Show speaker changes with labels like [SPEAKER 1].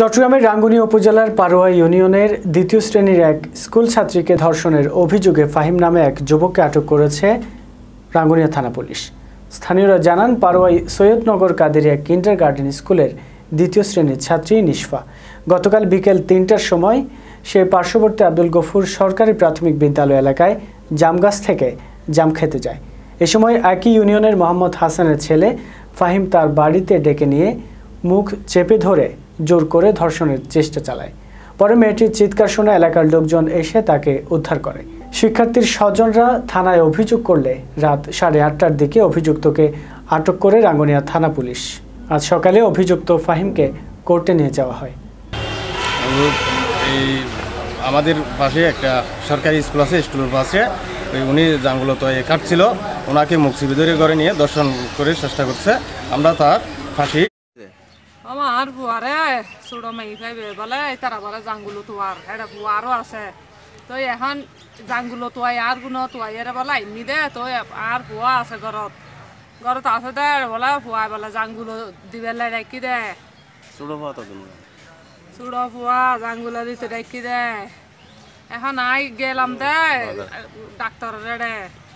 [SPEAKER 1] চট্টগ্রামের রাঙ্গুনিয়া উপজেলার পারোয়া ইউনিয়নের দ্বিতীয় শ্রেণীর এক স্কুল ছাত্রীকে ধর্ষণের অভিযোগে ফাহিম নামে এক যুবককে আটক করেছে রাঙ্গুনিয়া থানা পুলিশ স্থানীয়রা জানান পারোয়াই সৈয়দনগর কাদের এক কিন্ডার গার্ডেন স্কুলের দ্বিতীয় শ্রেণীর ছাত্রী নিশফা গতকাল বিকেল তিনটার সময় সে পার্শ্ববর্তী আব্দুল গফুর সরকারি প্রাথমিক বিদ্যালয় এলাকায় জামগাছ থেকে জাম খেতে যায় এ সময় একই ইউনিয়নের মোহাম্মদ হাসানের ছেলে ফাহিম তার বাড়িতে ডেকে নিয়ে মুখ চেপে ধরে জোর করে ধর্ষণের চেষ্টা চালায় পরে মেয়েটির চিৎকার শোনা এলাকার লোকজন এসে তাকে উদ্ধার করে শিক্ষার্থীর স্বজনরা থানায় অভিযোগ করলে রাত সাড়ে আটটার দিকে অভিযুক্তকে আটক করে রাঙ্গুনিয়া থানা পুলিশ আজ সকালে অভিযুক্ত ফাহিমকে কোর্টে নিয়ে যাওয়া হয়
[SPEAKER 2] এই আমাদের পাশে একটা সরকারি স্কুল আছে স্কুলের পাশে উনি জাঙ্গুলত কাটছিল ওনাকে মুক্সি ভিতরে করে নিয়ে দর্শন করে চেষ্টা করছে আমরা তার ফাঁসি
[SPEAKER 3] আমার বুয়ারে ছোট মেয়ে পাইবে বলে তারা বলে জাঙ্গুলো তোয়ার এটা বুয়ারও আছে তো এখন জাঙ্গুলো তোয়াই আর গুণ তোয়াই এর বলে আইনি দে তো আর বুয়া আছে ঘরত ঘরত আছে দে বলে বুয়াই বলে জাঙ্গুলো দিবেলে রাখি দে চুড়ো বুয়া তো ছোট বুয়া জাঙ্গুলো দিতে রাখি দে এখন আই গেলাম দে ডাক্তারের রে